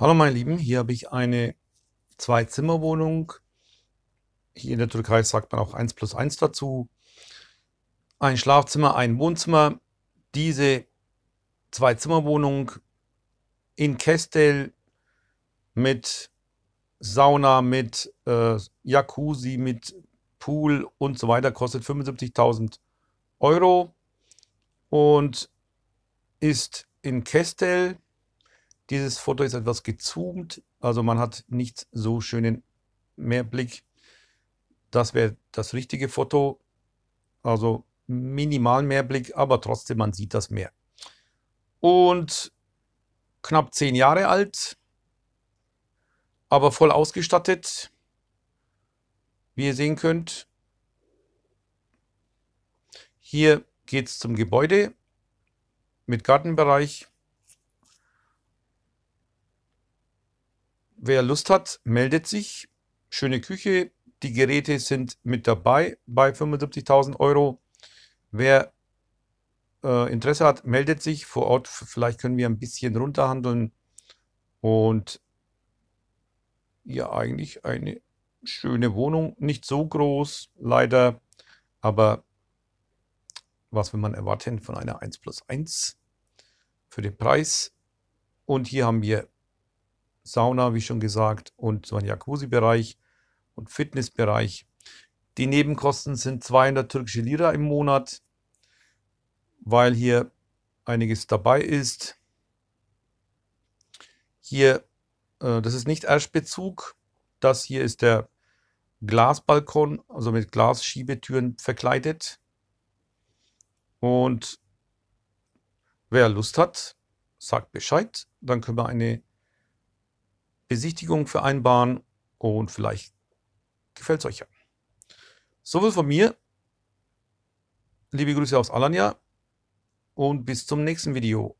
Hallo meine Lieben, hier habe ich eine Zwei-Zimmer-Wohnung. Hier in der Türkei sagt man auch 1 plus 1 dazu. Ein Schlafzimmer, ein Wohnzimmer. Diese Zwei-Zimmer-Wohnung in Kestel mit Sauna, mit äh, Jacuzzi, mit Pool und so weiter kostet 75.000 Euro und ist in Kestel dieses Foto ist etwas gezoomt, also man hat nicht so schönen Mehrblick. Das wäre das richtige Foto, also minimal Mehrblick, aber trotzdem man sieht das mehr. Und knapp zehn Jahre alt, aber voll ausgestattet, wie ihr sehen könnt. Hier geht es zum Gebäude mit Gartenbereich. Wer Lust hat, meldet sich. Schöne Küche. Die Geräte sind mit dabei bei 75.000 Euro. Wer äh, Interesse hat, meldet sich vor Ort. Vielleicht können wir ein bisschen runterhandeln. Und ja, eigentlich eine schöne Wohnung. Nicht so groß, leider. Aber was will man erwarten von einer 1 plus 1 für den Preis? Und hier haben wir Sauna, wie schon gesagt, und so ein Jacuzzi-Bereich und Fitnessbereich. Die Nebenkosten sind 200 türkische Lira im Monat, weil hier einiges dabei ist. Hier, äh, das ist nicht Erschbezug, das hier ist der Glasbalkon, also mit Glasschiebetüren verkleidet. Und wer Lust hat, sagt Bescheid. Dann können wir eine Besichtigung vereinbaren und vielleicht gefällt es euch ja. Soviel von mir. Liebe Grüße aus Alanya und bis zum nächsten Video.